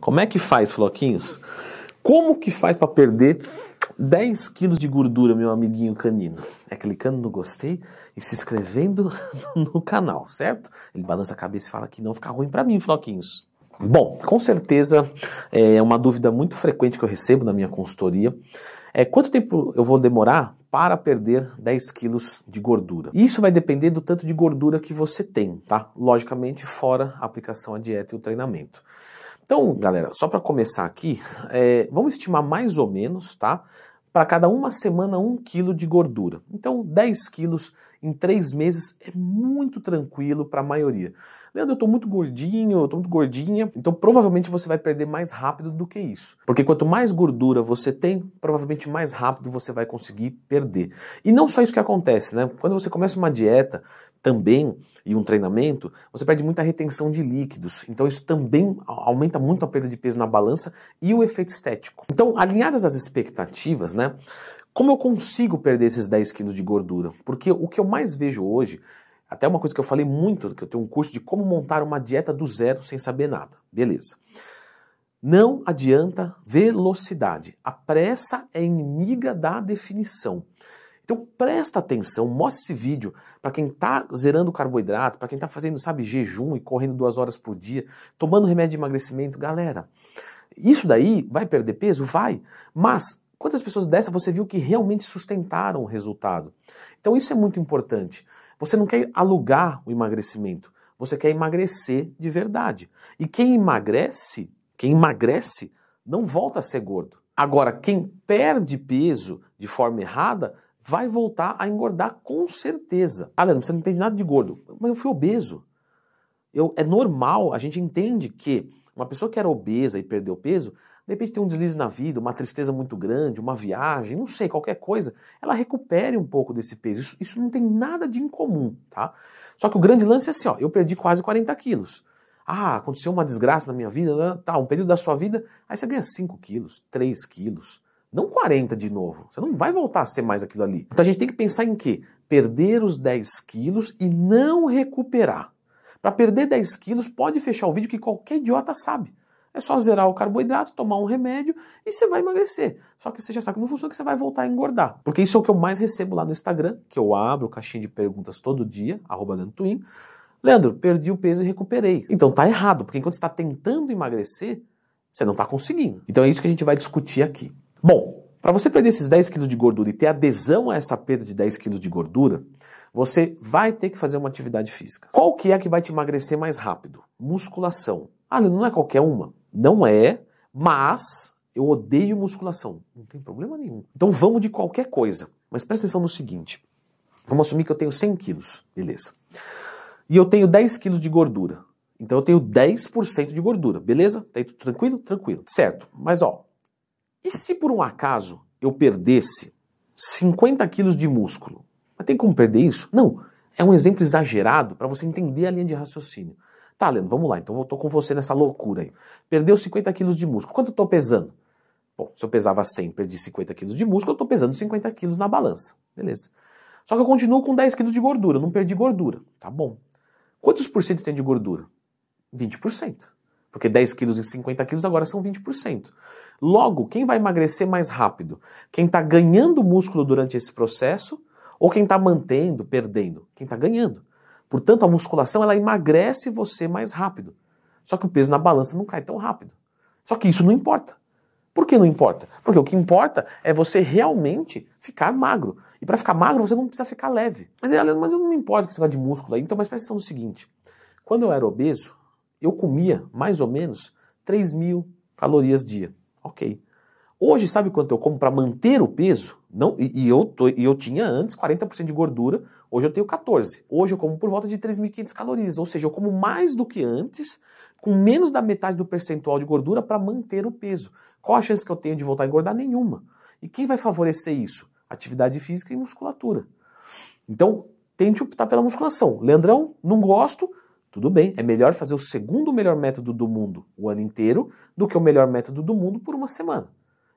Como é que faz, Floquinhos? Como que faz para perder 10 quilos de gordura, meu amiguinho canino? É clicando no gostei e se inscrevendo no canal, certo? Ele balança a cabeça e fala que não fica ruim para mim, Floquinhos. Bom, com certeza é uma dúvida muito frequente que eu recebo na minha consultoria. É quanto tempo eu vou demorar para perder 10 quilos de gordura? Isso vai depender do tanto de gordura que você tem, tá? Logicamente, fora a aplicação à dieta e o treinamento. Então, galera, só para começar aqui, é, vamos estimar mais ou menos, tá? Para cada uma semana, um quilo de gordura. Então, 10 quilos em três meses é muito tranquilo para a maioria. Leandro, eu estou muito gordinho, eu estou muito gordinha, então provavelmente você vai perder mais rápido do que isso. Porque quanto mais gordura você tem, provavelmente mais rápido você vai conseguir perder. E não só isso que acontece, né? Quando você começa uma dieta, também e um treinamento, você perde muita retenção de líquidos. Então isso também aumenta muito a perda de peso na balança e o efeito estético. Então, alinhadas às expectativas, né? Como eu consigo perder esses 10 quilos de gordura? Porque o que eu mais vejo hoje até uma coisa que eu falei muito, que eu tenho um curso de como montar uma dieta do zero sem saber nada. Beleza. Não adianta velocidade. A pressa é inimiga da definição. Então presta atenção, mostre esse vídeo, para quem está zerando carboidrato, para quem está fazendo, sabe, jejum e correndo duas horas por dia, tomando remédio de emagrecimento, galera, isso daí vai perder peso? Vai. Mas quantas pessoas dessa você viu que realmente sustentaram o resultado? Então isso é muito importante. Você não quer alugar o emagrecimento, você quer emagrecer de verdade. E quem emagrece, quem emagrece, não volta a ser gordo. Agora, quem perde peso de forma errada vai voltar a engordar com certeza. Ah, Leandro, você não entende nada de gordo. Mas eu fui obeso. Eu, é normal, a gente entende que uma pessoa que era obesa e perdeu peso, de repente tem um deslize na vida, uma tristeza muito grande, uma viagem, não sei, qualquer coisa, ela recupere um pouco desse peso. Isso, isso não tem nada de incomum, tá? Só que o grande lance é assim, ó, eu perdi quase 40 quilos. Ah, aconteceu uma desgraça na minha vida, né? tá, um período da sua vida, aí você ganha 5 quilos, 3 quilos. Não 40 de novo. Você não vai voltar a ser mais aquilo ali. Então a gente tem que pensar em quê? Perder os 10 quilos e não recuperar. Para perder 10 quilos, pode fechar o vídeo que qualquer idiota sabe. É só zerar o carboidrato, tomar um remédio e você vai emagrecer. Só que você já sabe como funciona que você vai voltar a engordar. Porque isso é o que eu mais recebo lá no Instagram, que eu abro caixinha de perguntas todo dia, arroba Twin. Leandro, perdi o peso e recuperei. Então tá errado, porque enquanto está tentando emagrecer, você não está conseguindo. Então é isso que a gente vai discutir aqui. Bom, para você perder esses 10 quilos de gordura e ter adesão a essa perda de 10 quilos de gordura, você vai ter que fazer uma atividade física. Qual que é que vai te emagrecer mais rápido? Musculação. Ah, não é qualquer uma. Não é, mas eu odeio musculação. Não tem problema nenhum. Então vamos de qualquer coisa. Mas presta atenção no seguinte. Vamos assumir que eu tenho 100 quilos. Beleza. E eu tenho 10 quilos de gordura. Então eu tenho 10% de gordura. Beleza? Tá aí tudo tranquilo? Tranquilo. Certo. Mas ó, e se por um acaso eu perdesse 50 quilos de músculo? Mas tem como perder isso? Não. É um exemplo exagerado para você entender a linha de raciocínio. Tá, Leandro, vamos lá. Então eu estou com você nessa loucura aí. Perdeu 50 quilos de músculo. Quanto eu estou pesando? Bom, se eu pesava 100 perdi 50 quilos de músculo, eu estou pesando 50 quilos na balança. Beleza. Só que eu continuo com 10 quilos de gordura, não perdi gordura. Tá bom. Quantos por cento tem de gordura? 20%. Porque 10 quilos e 50 quilos agora são 20%. Logo, quem vai emagrecer mais rápido? Quem está ganhando músculo durante esse processo ou quem está mantendo, perdendo? Quem está ganhando. Portanto, a musculação ela emagrece você mais rápido. Só que o peso na balança não cai tão rápido. Só que isso não importa. Por que não importa? Porque o que importa é você realmente ficar magro. E para ficar magro, você não precisa ficar leve. Mas, é, mas eu não me importo que você vá de músculo aí. Então, mas presta atenção no seguinte: quando eu era obeso, eu comia mais ou menos 3 mil calorias dia. Ok. Hoje, sabe quanto eu como para manter o peso? Não, e, e eu tô, e eu tinha antes 40% de gordura, hoje eu tenho 14. Hoje eu como por volta de 3.500 calorias, ou seja, eu como mais do que antes, com menos da metade do percentual de gordura para manter o peso. Qual a chance que eu tenho de voltar a engordar? Nenhuma. E quem vai favorecer isso? Atividade física e musculatura. Então, tente optar pela musculação. Leandrão, não gosto, tudo bem, é melhor fazer o segundo melhor método do mundo o ano inteiro do que o melhor método do mundo por uma semana.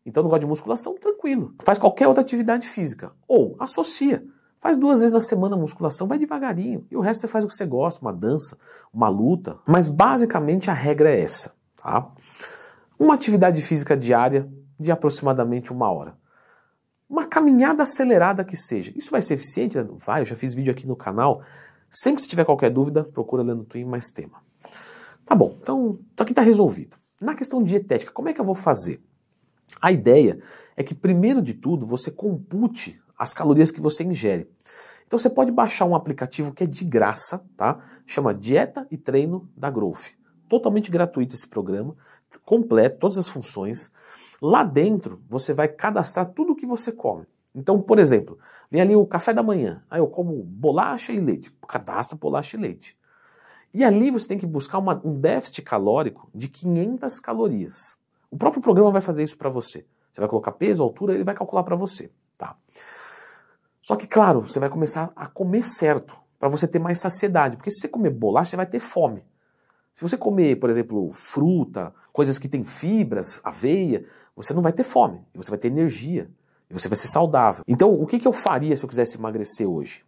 Então, não gosta de musculação, tranquilo. Faz qualquer outra atividade física. Ou associa. Faz duas vezes na semana musculação, vai devagarinho. E o resto você faz o que você gosta, uma dança, uma luta. Mas basicamente a regra é essa, tá? Uma atividade física diária de aproximadamente uma hora. Uma caminhada acelerada que seja. Isso vai ser eficiente? Vai, eu já fiz vídeo aqui no canal Sempre se tiver qualquer dúvida, procura Leandro Twin mais tema. Tá bom, então isso aqui está resolvido. Na questão dietética, como é que eu vou fazer? A ideia é que, primeiro de tudo, você compute as calorias que você ingere. Então você pode baixar um aplicativo que é de graça, tá? Chama Dieta e Treino da Growth. Totalmente gratuito esse programa, completo, todas as funções. Lá dentro você vai cadastrar tudo o que você come. Então, por exemplo, Vem ali o café da manhã. Aí eu como bolacha e leite. Cadastra bolacha e leite. E ali você tem que buscar uma, um déficit calórico de 500 calorias. O próprio programa vai fazer isso para você. Você vai colocar peso, altura, ele vai calcular para você, tá? Só que claro, você vai começar a comer certo para você ter mais saciedade, porque se você comer bolacha, você vai ter fome. Se você comer, por exemplo, fruta, coisas que têm fibras, aveia, você não vai ter fome, você vai ter energia. E você vai ser saudável. Então, o que, que eu faria se eu quisesse emagrecer hoje?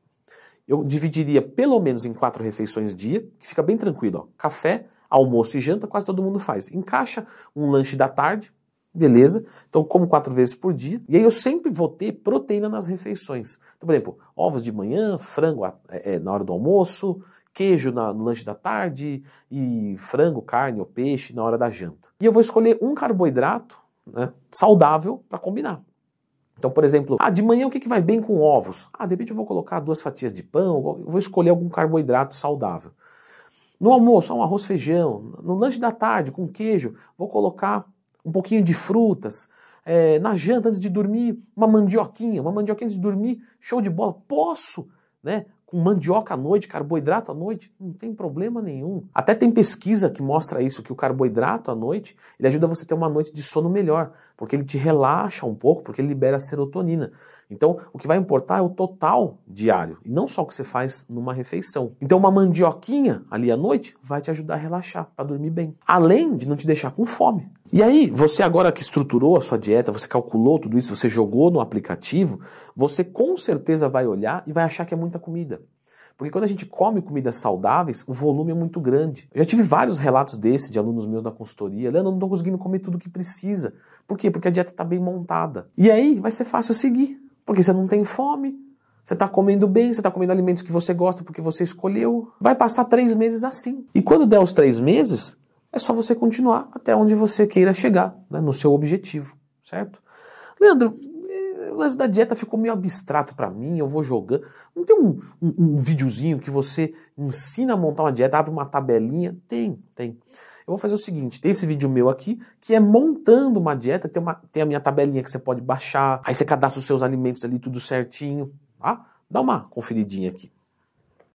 Eu dividiria pelo menos em quatro refeições dia, que fica bem tranquilo. Ó. Café, almoço e janta, quase todo mundo faz. Encaixa um lanche da tarde, beleza? Então, como quatro vezes por dia. E aí eu sempre vou ter proteína nas refeições. Então, por exemplo, ovos de manhã, frango é, é, na hora do almoço, queijo na, no lanche da tarde e frango, carne ou peixe na hora da janta. E eu vou escolher um carboidrato né, saudável para combinar. Então, por exemplo, ah, de manhã o que, que vai bem com ovos? Ah, de repente eu vou colocar duas fatias de pão, vou escolher algum carboidrato saudável. No almoço, um arroz feijão. No lanche da tarde, com queijo, vou colocar um pouquinho de frutas. É, na janta, antes de dormir, uma mandioquinha. Uma mandioquinha antes de dormir, show de bola. Posso, né? Com mandioca à noite, carboidrato à noite, não tem problema nenhum. Até tem pesquisa que mostra isso, que o carboidrato à noite, ele ajuda você a ter uma noite de sono melhor porque ele te relaxa um pouco, porque ele libera serotonina. Então, o que vai importar é o total diário, e não só o que você faz numa refeição. Então, uma mandioquinha ali à noite vai te ajudar a relaxar, para dormir bem. Além de não te deixar com fome. E aí, você agora que estruturou a sua dieta, você calculou tudo isso, você jogou no aplicativo, você com certeza vai olhar e vai achar que é muita comida. Porque quando a gente come comidas saudáveis, o volume é muito grande. Eu já tive vários relatos desse de alunos meus na consultoria. Leandro, não estou conseguindo comer tudo o que precisa. Por quê? Porque a dieta está bem montada. E aí vai ser fácil seguir. Porque você não tem fome, você está comendo bem, você está comendo alimentos que você gosta porque você escolheu. Vai passar três meses assim. E quando der os três meses, é só você continuar até onde você queira chegar, né, no seu objetivo, certo? Leandro, o lance da dieta ficou meio abstrato para mim, eu vou jogando. Não tem um, um, um, videozinho que você ensina a montar uma dieta, abre uma tabelinha? Tem, tem. Eu vou fazer o seguinte, tem esse vídeo meu aqui, que é montando uma dieta, tem, uma, tem a minha tabelinha que você pode baixar, aí você cadastra os seus alimentos ali tudo certinho, tá? Dá uma conferidinha aqui.